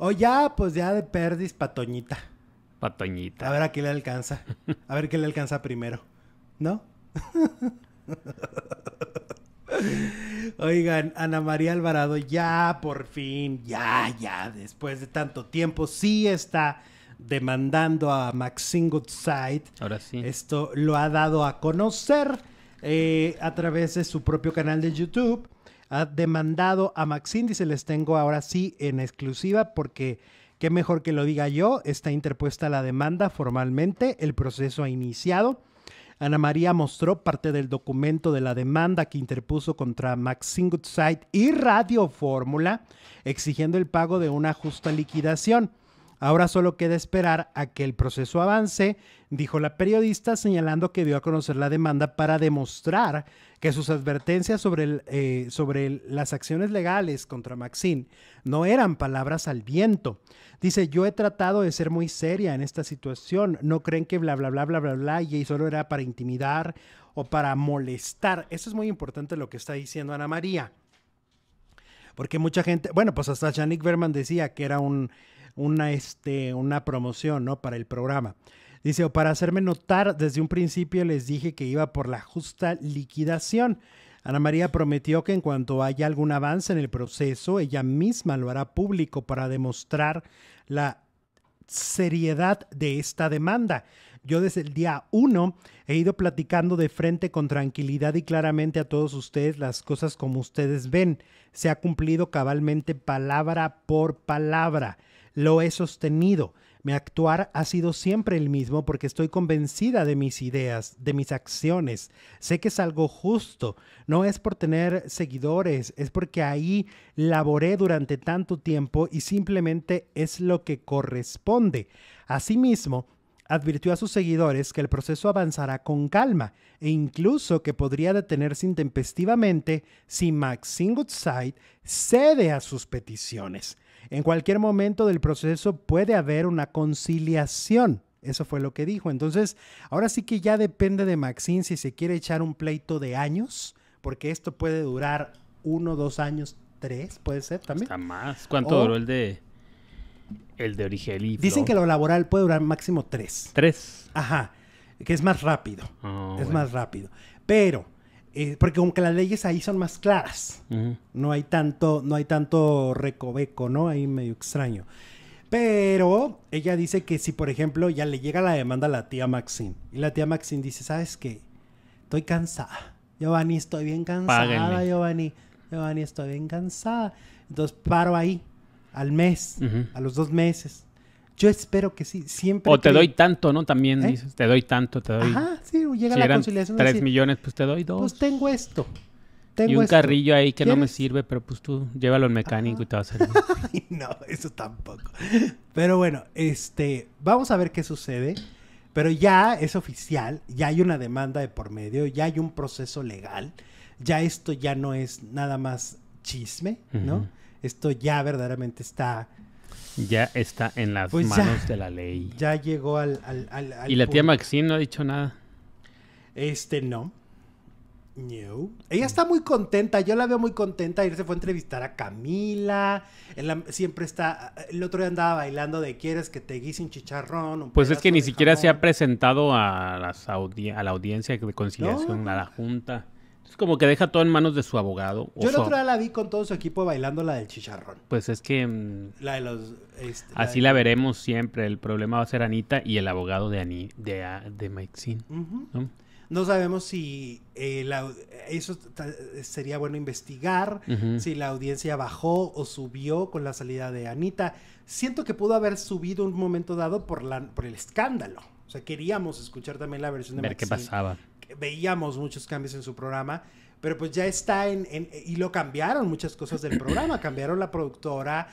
O ya, pues ya de perdis patoñita. Patoñita. A ver a qué le alcanza. A ver qué le alcanza primero. ¿No? Oigan, Ana María Alvarado, ya por fin, ya, ya, después de tanto tiempo, sí está demandando a Maxine Goodside. Ahora sí. Esto lo ha dado a conocer. Eh, a través de su propio canal de YouTube. Ha demandado a Maxine, dice, se les tengo ahora sí en exclusiva porque qué mejor que lo diga yo, está interpuesta la demanda formalmente, el proceso ha iniciado. Ana María mostró parte del documento de la demanda que interpuso contra Maxine Goodside y Radio Fórmula, exigiendo el pago de una justa liquidación. Ahora solo queda esperar a que el proceso avance, dijo la periodista, señalando que dio a conocer la demanda para demostrar que sus advertencias sobre, eh, sobre las acciones legales contra Maxine no eran palabras al viento. Dice, yo he tratado de ser muy seria en esta situación, no creen que bla, bla, bla, bla, bla, bla, y solo era para intimidar o para molestar. Eso es muy importante lo que está diciendo Ana María. Porque mucha gente, bueno, pues hasta Janik Berman decía que era un una, este, una promoción, ¿no? Para el programa. Dice, o para hacerme notar, desde un principio les dije que iba por la justa liquidación. Ana María prometió que en cuanto haya algún avance en el proceso, ella misma lo hará público para demostrar la seriedad de esta demanda. Yo desde el día uno he ido platicando de frente con tranquilidad y claramente a todos ustedes las cosas como ustedes ven. Se ha cumplido cabalmente palabra por palabra lo he sostenido. Mi actuar ha sido siempre el mismo porque estoy convencida de mis ideas, de mis acciones. Sé que es algo justo. No es por tener seguidores, es porque ahí laboré durante tanto tiempo y simplemente es lo que corresponde. Asimismo, advirtió a sus seguidores que el proceso avanzará con calma e incluso que podría detenerse intempestivamente si Max Goodside cede a sus peticiones. En cualquier momento del proceso puede haber una conciliación. Eso fue lo que dijo. Entonces, ahora sí que ya depende de Maxine si se quiere echar un pleito de años, porque esto puede durar uno, dos años, tres, puede ser también. Hasta más. ¿Cuánto duró el de el de Dicen que lo laboral puede durar máximo tres. Tres. Ajá. Que es más rápido. Ah, es más rápido. Pero eh, porque aunque las leyes ahí son más claras. No hay tanto, no hay tanto recoveco, ¿no? Ahí medio extraño. Pero ella dice que si, por ejemplo, ya le llega la demanda a la tía Maxine. Y la tía Maxine dice, ¿sabes qué? Estoy cansada. Giovanni, estoy bien cansada, Giovanni. Giovanni, estoy bien cansada. Entonces paro ahí, al mes, a los dos meses. Yo espero que sí, siempre. O te doy tanto, ¿no? También ¿Eh? dices, te doy tanto, te doy. sí, si Tres millones, pues te doy pues dos. Pues tengo esto. y un carrillo ahí que no me sirve, pero pues tú llévalo al mecánico y te vas a ah. no, eso tampoco. Pero bueno, este, vamos a ver qué sucede. Pero ya es oficial, ya hay una demanda de por medio, ya hay un proceso legal, ya esto ya no es nada más chisme, ¿no? Esto ya verdaderamente está... Ya está en las pues manos de la ley. Ya llegó al... y la tía Maxine no ha dicho nada. Este, no. No. Ella está muy contenta, yo la veo muy contenta. Ayer se fue a entrevistar a Camila. siempre está. El otro día andaba bailando de quieres que te guise sin chicharrón. pues es que ni siquiera se ha presentado a, la audiencia de conciliación, a la junta. Es como que deja todo en manos de su abogado. Yo el otro día la vi con todo su equipo bailando la del chicharrón. Pues es que. Mm, la de los. Este, así la, veremos siempre. El problema va a ser Anita y el abogado de, Ani, de, Maxine. No sabemos si eh, eso sería bueno investigar, si la audiencia bajó o subió con la salida de Anita. Siento que pudo haber subido un momento dado por, la, por el escándalo. O sea, queríamos escuchar también la versión de Ver qué pasaba. Veíamos muchos cambios en su programa, pero pues ya está en y lo cambiaron muchas cosas del programa. cambiaron la productora,